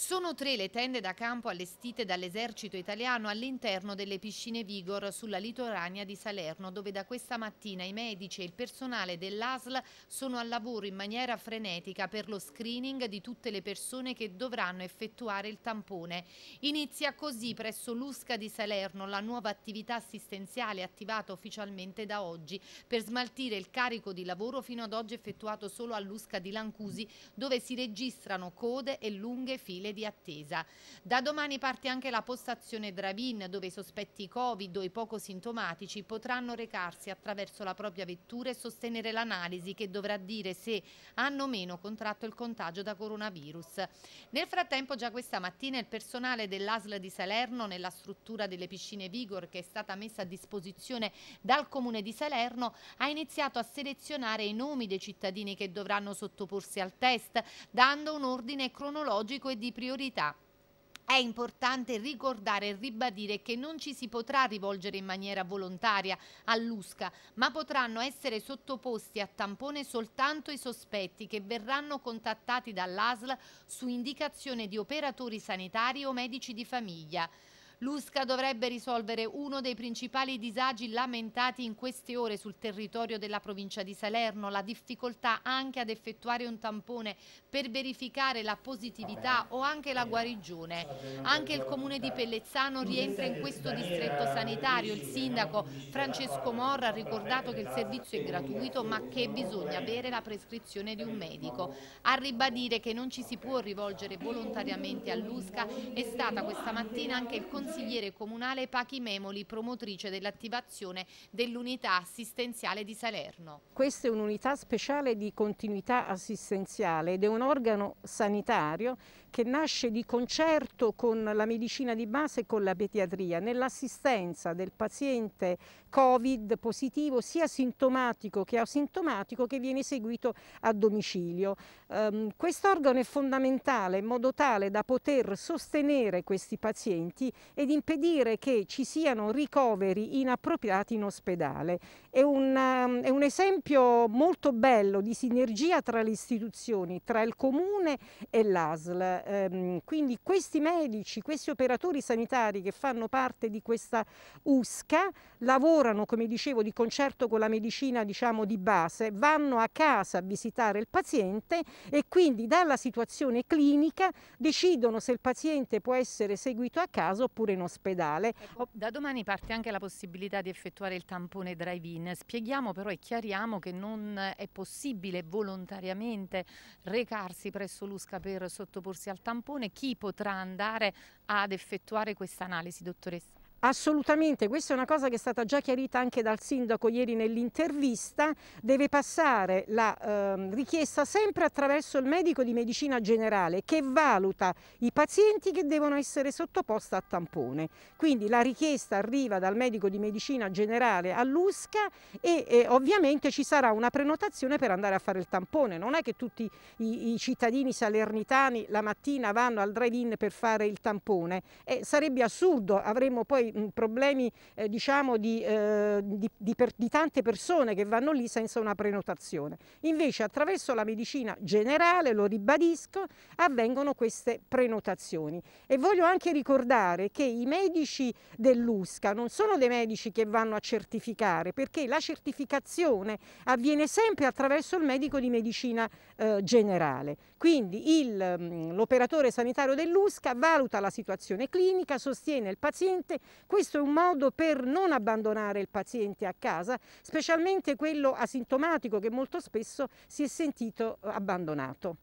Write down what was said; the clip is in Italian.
Sono tre le tende da campo allestite dall'esercito italiano all'interno delle piscine Vigor sulla litorania di Salerno, dove da questa mattina i medici e il personale dell'ASL sono al lavoro in maniera frenetica per lo screening di tutte le persone che dovranno effettuare il tampone. Inizia così presso l'USCA di Salerno la nuova attività assistenziale attivata ufficialmente da oggi per smaltire il carico di lavoro fino ad oggi effettuato solo all'USCA di Lancusi, dove si registrano code e lunghe file file di attesa. Da domani parte anche la postazione Dravin, dove i sospetti Covid o i poco sintomatici potranno recarsi attraverso la propria vettura e sostenere l'analisi che dovrà dire se hanno o meno contratto il contagio da coronavirus. Nel frattempo già questa mattina il personale dell'ASL di Salerno nella struttura delle piscine Vigor che è stata messa a disposizione dal Comune di Salerno ha iniziato a selezionare i nomi dei cittadini che dovranno sottoporsi al test dando un ordine cronologico e di priorità. È importante ricordare e ribadire che non ci si potrà rivolgere in maniera volontaria all'USCA, ma potranno essere sottoposti a tampone soltanto i sospetti che verranno contattati dall'ASL su indicazione di operatori sanitari o medici di famiglia. L'USCA dovrebbe risolvere uno dei principali disagi lamentati in queste ore sul territorio della provincia di Salerno, la difficoltà anche ad effettuare un tampone per verificare la positività o anche la guarigione. Anche il comune di Pellezzano rientra in questo distretto sanitario. Il sindaco Francesco Morra ha ricordato che il servizio è gratuito ma che bisogna avere la prescrizione di un medico. A ribadire che non ci si può rivolgere volontariamente all'USCA è stata questa mattina anche il consiglio consigliere comunale Pachi Memoli, promotrice dell'attivazione dell'unità assistenziale di Salerno. Questa è un'unità speciale di continuità assistenziale ed è un organo sanitario che nasce di concerto con la medicina di base e con la pediatria nell'assistenza del paziente Covid positivo sia sintomatico che asintomatico che viene eseguito a domicilio. Um, organo è fondamentale in modo tale da poter sostenere questi pazienti ed impedire che ci siano ricoveri inappropriati in ospedale. È un, um, è un esempio molto bello di sinergia tra le istituzioni, tra il comune e l'ASL ehm, quindi questi medici, questi operatori sanitari che fanno parte di questa USCA lavorano, come dicevo, di concerto con la medicina diciamo, di base, vanno a casa a visitare il paziente e quindi dalla situazione clinica decidono se il paziente può essere seguito a casa oppure in ospedale. Ecco, da domani parte anche la possibilità di effettuare il tampone drive-in. Spieghiamo però e chiariamo che non è possibile volontariamente recarsi presso l'USCA per sottoporsi al tampone, chi potrà andare ad effettuare questa analisi, dottoressa? Assolutamente, questa è una cosa che è stata già chiarita anche dal sindaco ieri nell'intervista, deve passare la eh, richiesta sempre attraverso il medico di medicina generale che valuta i pazienti che devono essere sottoposti a tampone. Quindi la richiesta arriva dal medico di medicina generale all'USCA e, e ovviamente ci sarà una prenotazione per andare a fare il tampone, non è che tutti i, i cittadini salernitani la mattina vanno al drive-in per fare il tampone, eh, sarebbe assurdo, avremmo poi poi problemi eh, diciamo di, eh, di, di, per, di, tante persone che vanno lì senza una prenotazione. Invece attraverso la medicina generale, lo ribadisco, avvengono queste prenotazioni. E voglio anche ricordare che i medici dell'USCA non sono dei medici che vanno a certificare, perché la certificazione avviene sempre attraverso il medico di medicina eh, generale. Quindi l'operatore sanitario dell'USCA valuta la situazione clinica, sostiene il paziente questo è un modo per non abbandonare il paziente a casa, specialmente quello asintomatico che molto spesso si è sentito abbandonato.